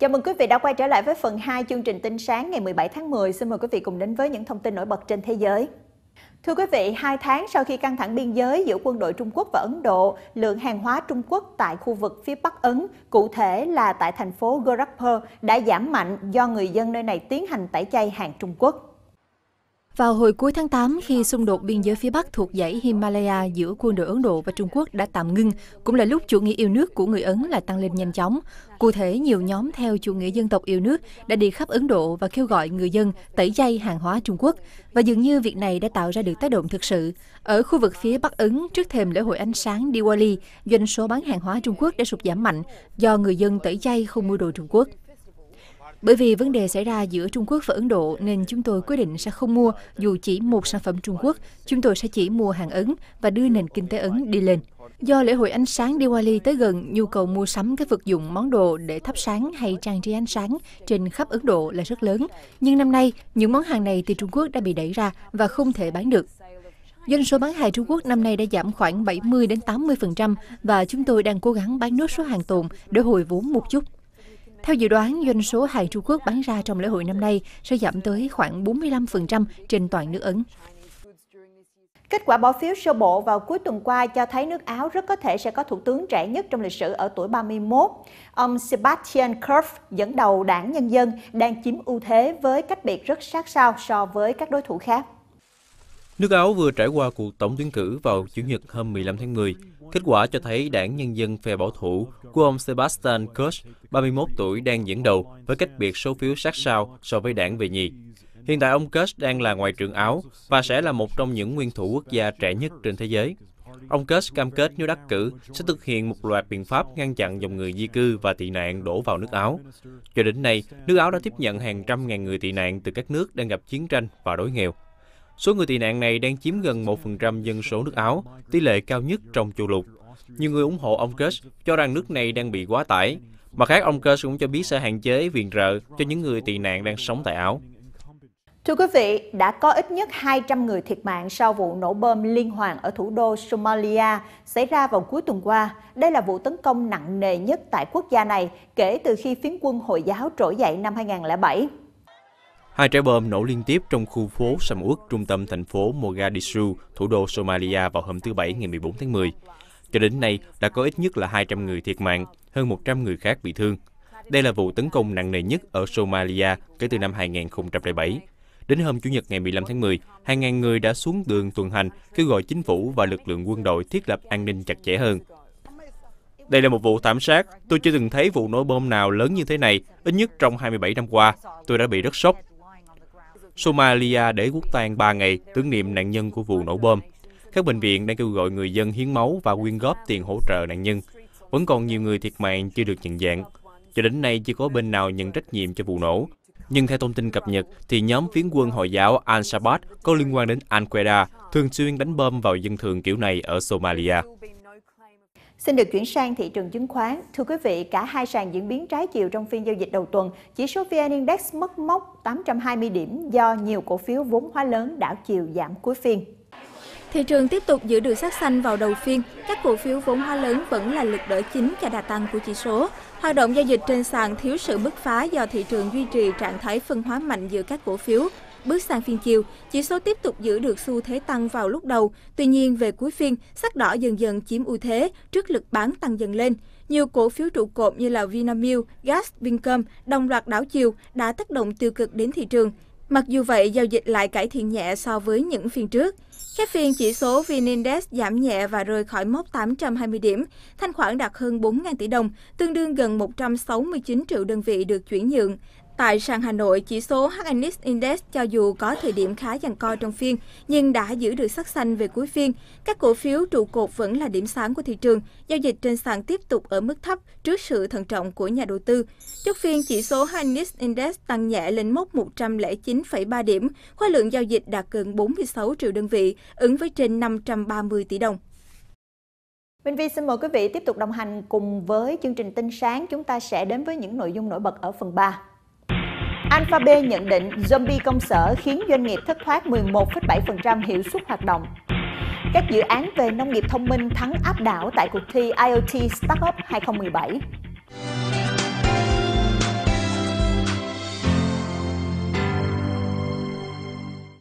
Chào mừng quý vị đã quay trở lại với phần 2 chương trình tin sáng ngày 17 tháng 10. Xin mời quý vị cùng đến với những thông tin nổi bật trên thế giới. Thưa quý vị, hai tháng sau khi căng thẳng biên giới giữa quân đội Trung Quốc và Ấn Độ, lượng hàng hóa Trung Quốc tại khu vực phía Bắc Ấn, cụ thể là tại thành phố Gorakhpur, đã giảm mạnh do người dân nơi này tiến hành tẩy chay hàng Trung Quốc. Vào hồi cuối tháng 8, khi xung đột biên giới phía Bắc thuộc dãy Himalaya giữa quân đội Ấn Độ và Trung Quốc đã tạm ngưng, cũng là lúc chủ nghĩa yêu nước của người Ấn lại tăng lên nhanh chóng. Cụ thể, nhiều nhóm theo chủ nghĩa dân tộc yêu nước đã đi khắp Ấn Độ và kêu gọi người dân tẩy chay hàng hóa Trung Quốc. Và dường như việc này đã tạo ra được tác động thực sự. Ở khu vực phía Bắc Ấn, trước thềm lễ hội ánh sáng Diwali, doanh số bán hàng hóa Trung Quốc đã sụt giảm mạnh do người dân tẩy chay không mua đồ Trung Quốc. Bởi vì vấn đề xảy ra giữa Trung Quốc và Ấn Độ nên chúng tôi quyết định sẽ không mua dù chỉ một sản phẩm Trung Quốc, chúng tôi sẽ chỉ mua hàng Ấn và đưa nền kinh tế Ấn đi lên. Do lễ hội ánh sáng Diwali tới gần, nhu cầu mua sắm các vật dụng món đồ để thắp sáng hay trang trí ánh sáng trên khắp Ấn Độ là rất lớn. Nhưng năm nay, những món hàng này từ Trung Quốc đã bị đẩy ra và không thể bán được. Doanh số bán hàng Trung Quốc năm nay đã giảm khoảng 70 đến 80% và chúng tôi đang cố gắng bán nốt số hàng tồn để hồi vốn một chút. Theo dự đoán, doanh số hàng Trung Quốc bán ra trong lễ hội năm nay sẽ giảm tới khoảng 45% trên toàn nước Ấn. Kết quả bỏ phiếu sơ bộ vào cuối tuần qua cho thấy nước Áo rất có thể sẽ có thủ tướng trẻ nhất trong lịch sử ở tuổi 31. Ông Sebastian Kurz dẫn đầu đảng Nhân dân đang chiếm ưu thế với cách biệt rất sát sao so với các đối thủ khác. Nước Áo vừa trải qua cuộc tổng tuyển cử vào Chủ nhật hôm 15 tháng 10 Kết quả cho thấy đảng Nhân dân phe bảo thủ của ông Sebastian Kurz, 31 tuổi, đang dẫn đầu với cách biệt số phiếu sát sao so với đảng về nhì. Hiện tại ông Kurz đang là ngoại trưởng Áo và sẽ là một trong những nguyên thủ quốc gia trẻ nhất trên thế giới. Ông Kurz cam kết nếu đắc cử sẽ thực hiện một loạt biện pháp ngăn chặn dòng người di cư và tị nạn đổ vào nước Áo. Cho đến nay, nước Áo đã tiếp nhận hàng trăm ngàn người tị nạn từ các nước đang gặp chiến tranh và đói nghèo. Số người tị nạn này đang chiếm gần 1% dân số nước Áo, tỷ lệ cao nhất trong châu lục. Nhiều người ủng hộ ông Kurz cho rằng nước này đang bị quá tải. Mặt khác, ông Kurz cũng cho biết sẽ hạn chế viện trợ cho những người tị nạn đang sống tại Áo. Thưa quý vị, đã có ít nhất 200 người thiệt mạng sau vụ nổ bom liên hoàn ở thủ đô Somalia xảy ra vào cuối tuần qua. Đây là vụ tấn công nặng nề nhất tại quốc gia này kể từ khi phiến quân Hồi giáo trỗi dậy năm 2007. Hai trái bom nổ liên tiếp trong khu phố sầm uất trung tâm thành phố Mogadishu, thủ đô Somalia vào hôm thứ Bảy ngày 14 tháng 10. Cho đến nay, đã có ít nhất là 200 người thiệt mạng, hơn 100 người khác bị thương. Đây là vụ tấn công nặng nề nhất ở Somalia kể từ năm 2007. Đến hôm Chủ nhật ngày 15 tháng 10, hàng ngàn người đã xuống đường tuần hành kêu gọi chính phủ và lực lượng quân đội thiết lập an ninh chặt chẽ hơn. Đây là một vụ thảm sát. Tôi chưa từng thấy vụ nổ bom nào lớn như thế này, ít nhất trong 27 năm qua. Tôi đã bị rất sốc Somalia để quốc tang 3 ngày tưởng niệm nạn nhân của vụ nổ bom. Các bệnh viện đang kêu gọi người dân hiến máu và quyên góp tiền hỗ trợ nạn nhân. Vẫn còn nhiều người thiệt mạng chưa được nhận dạng. Cho đến nay chưa có bên nào nhận trách nhiệm cho vụ nổ. Nhưng theo thông tin cập nhật thì nhóm phiến quân Hồi giáo Al-Shabaab có liên quan đến Al-Qaeda thường xuyên đánh bom vào dân thường kiểu này ở Somalia. Xin được chuyển sang thị trường chứng khoán. Thưa quý vị, cả hai sàn diễn biến trái chiều trong phiên giao dịch đầu tuần. Chỉ số VN Index mất mốc 820 điểm do nhiều cổ phiếu vốn hóa lớn đảo chiều giảm cuối phiên. Thị trường tiếp tục giữ được sắc xanh vào đầu phiên, các cổ phiếu vốn hóa lớn vẫn là lực đỡ chính cho đà tăng của chỉ số. Hoạt động giao dịch trên sàn thiếu sự bứt phá do thị trường duy trì trạng thái phân hóa mạnh giữa các cổ phiếu, Bước sang phiên chiều, chỉ số tiếp tục giữ được xu thế tăng vào lúc đầu. Tuy nhiên, về cuối phiên, sắc đỏ dần dần chiếm ưu thế trước lực bán tăng dần lên. Nhiều cổ phiếu trụ cột như là Vinamilk, Gas, Vincom đồng loạt đảo chiều đã tác động tiêu cực đến thị trường. Mặc dù vậy, giao dịch lại cải thiện nhẹ so với những phiên trước. các phiên chỉ số VN Index giảm nhẹ và rời khỏi mốc 820 điểm, thanh khoản đạt hơn 4.000 tỷ đồng, tương đương gần 169 triệu đơn vị được chuyển nhượng. Tại sàn Hà Nội, chỉ số HNX Index cho dù có thời điểm khá giằng co trong phiên, nhưng đã giữ được sắc xanh về cuối phiên. Các cổ phiếu trụ cột vẫn là điểm sáng của thị trường. Giao dịch trên sàn tiếp tục ở mức thấp trước sự thận trọng của nhà đầu tư. Chốt phiên, chỉ số HNX Index tăng nhẹ lên mốc 109,3 điểm, khối lượng giao dịch đạt gần 46 triệu đơn vị, ứng với trên 530 tỷ đồng. Minh Vi xin mời quý vị tiếp tục đồng hành cùng với chương trình Tinh Sáng. Chúng ta sẽ đến với những nội dung nổi bật ở phần 3. Alphabet nhận định zombie công sở khiến doanh nghiệp thất thoát 11,7% hiệu suất hoạt động. Các dự án về nông nghiệp thông minh thắng áp đảo tại cuộc thi IoT Startup 2017.